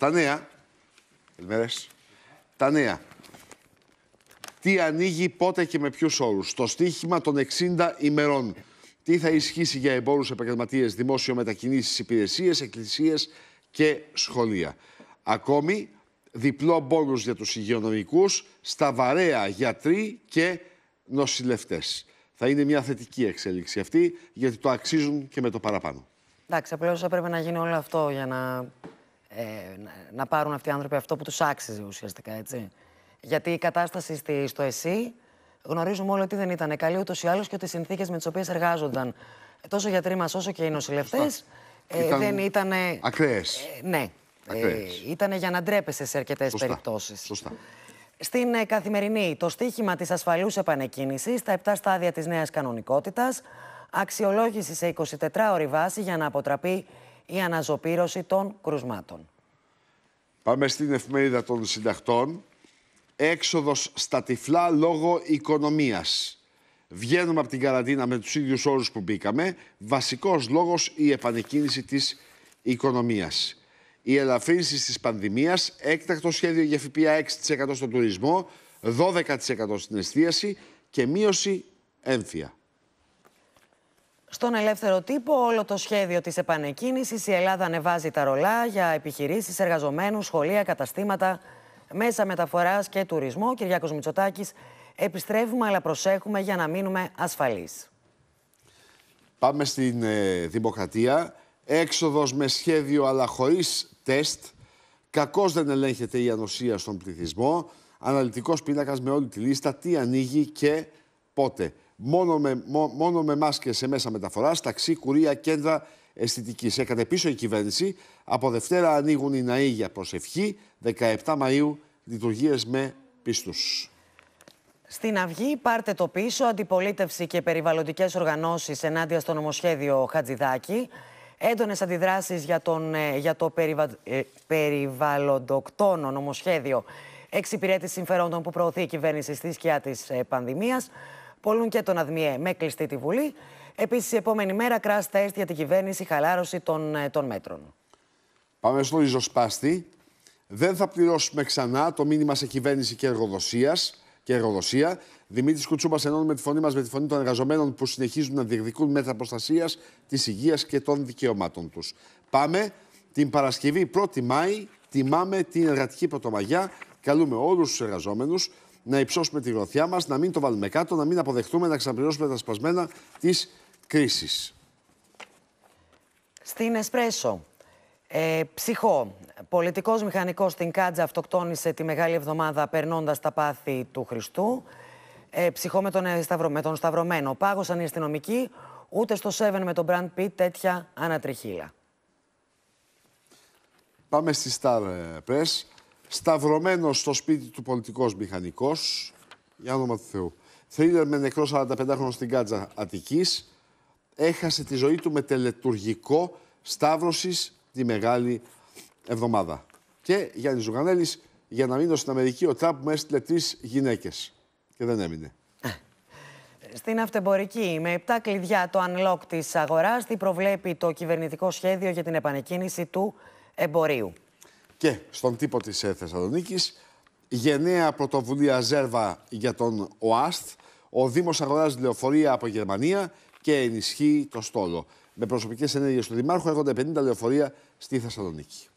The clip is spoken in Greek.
Τα νέα. Καλημέρα. Τα νέα. Τι ανοίγει, πότε και με ποιους όρους. Το στοίχημα των 60 ημερών. Τι θα ισχύσει για εμπόρους επαγγελματίες, δημόσιο μετακινήσεις, υπηρεσίες, εκκλησίες και σχολεία. Ακόμη, διπλό μπόνους για τους υγειονομικούς, στα βαρέα γιατροί και νοσηλευτές. Θα είναι μια θετική εξέλιξη αυτή, γιατί το αξίζουν και με το παραπάνω. Εντάξει, απλώς έπρεπε να γίνει όλο αυτό για να ε, να πάρουν αυτοί οι άνθρωποι αυτό που τους άξιζε ουσιαστικά, έτσι. Γιατί η κατάσταση στη, στο ΕΣΥ γνωρίζουμε όλοι ότι δεν ήταν καλή ούτως ή άλλως και ότι οι συνθήκες με τις οποίες εργάζονταν τόσο οι γιατροί μας όσο και οι νοσηλευτές ε, δεν ήταν... Ακραίες. Ε, ναι. Ε, ήταν για να ντρέπεσαι σε αρκετές περιπτώσει. Στην καθημερινή, το στίχημα της ασφαλούς επανεκκίνησης στα 7 στάδια της νέας κανονικότητας, αξιολόγηση σε 24 ώρη βάση για να αποτραπεί η αναζωπήρωση των κρουσμάτων. Πάμε στην εφημερίδα των συντακτών. Έξοδος στα τυφλά λόγω οικονομίας. Βγαίνουμε από την καραντίνα με τους ίδιους όρους που μπήκαμε. Βασικός λόγος η επανεκκίνηση της οικονομίας. Η ελαφρύνση της πανδημίας, έκτακτο σχέδιο για ΦΠΑ 6% στον τουρισμό, 12% στην εστίαση και μείωση έμφυα. Στον ελεύθερο τύπο, όλο το σχέδιο της επανεκκίνησης, η Ελλάδα ανεβάζει τα ρολά για επιχειρήσεις, εργαζομένους, σχολεία, καταστήματα, μέσα μεταφοράς και τουρισμό. Κυριάκος Μητσοτάκης, επιστρέφουμε, αλλά προσέχουμε για να μείνουμε ασφαλείς. Πάμε στην ε, Δημοκρατία. Έξοδος με σχέδιο, αλλά χωρίς τεστ. Κακώς δεν ελέγχεται η ανοσία στον πληθυσμό. Αναλυτικός πίνακας με όλη τη λίστα, τι ανοίγει και πότε μόνο με, μόνο με μάσκες σε μέσα μεταφοράς, ταξί, κουρία, κέντρα αισθητικής. Έκανε πίσω η κυβέρνηση. Από Δευτέρα ανοίγουν οι ναοί για προσευχή. 17 Μαΐου λειτουργίες με πίστους. Στην Αυγή, πάρτε το πίσω, αντιπολίτευση και περιβαλλοντικές οργανώσεις ενάντια στο νομοσχέδιο Χατζηδάκη. Έντονες αντιδράσεις για, τον, ε, για το περιβα, ε, περιβαλλοντοκτόνο νομοσχέδιο εξυπηρέτηση συμφερόντων που προωθεί η κυβέρνηση στη σκιά της ε, πανδημίας. Πολλούν και τον ΑΔΜΙΕ με κλειστή τη Βουλή. Επίσης, η επόμενη μέρα κράστα έστια για την κυβέρνηση χαλάρωση των, ε, των μέτρων. Πάμε στο ριζοσπάστη. Δεν θα πληρώσουμε ξανά το μήνυμα σε κυβέρνηση και εργοδοσίας. Και εργοδοσία. Δημήτρης Κουτσούμπας ενώνουμε τη φωνή μας με τη φωνή των εργαζομένων που συνεχίζουν να διεκδικούν μέτρα προστασίας της υγείας και των δικαιωμάτων τους. Πάμε την Παρασκευή 1η Μάη, τιμάμε την εργατική πρωτομαγιά. Καλούμε όλους τους εργαζόμενους να υψώσουμε τη γροθιά μας, να μην το βάλουμε κάτω, να μην αποδεχτούμε να ξαναπληρώσουμε τα σπασμένα της κρίσης. Στην Εσπρέσο. Ε, ψυχό. Πολιτικός μηχανικός στην Κάτζα αυτοκτόνησε τη μεγάλη εβδομάδα περνώντας τα πάθη του Χριστού. Ε, ψυχό με τον, ε, με τον Σταυρωμένο. Πάγωσαν οι αστυνομικοί. Ούτε στο Σέβεν με τον Μπραντ Πιτ τέτοια ανατριχίλα. Πάμε στη Star ε, Press σταυρωμένος στο σπίτι του πολιτικός μηχανικός, για όνομα του Θεού. Θρίλερ με νεκρό 45χρονο στην Κάτζα Αττικής, έχασε τη ζωή του με τελετουργικό σταύρωσης τη Μεγάλη Εβδομάδα. Και Γιάννης Ζουγανέλης, για να μείνω στην Αμερική, ο Τραμπ με έστειλε τρεις γυναίκες και δεν έμεινε. Στην αυτεμπορική, με 7 κλειδιά το unlock της αγοράς, τι προβλέπει το κυβερνητικό σχέδιο για την επανεκκίνηση του εμπορίου. Και στον τύπο της ε, Θεσσαλονίκης, γενναία πρωτοβουλία Ζέρβα για τον ΟΑΣΤ. Ο Δήμος αγοράζει λεωφορεία από Γερμανία και ενισχύει το στόλο. Με προσωπικές ενέργειες του Δημάρχου έρχονται 50 λεωφορεία στη Θεσσαλονίκη.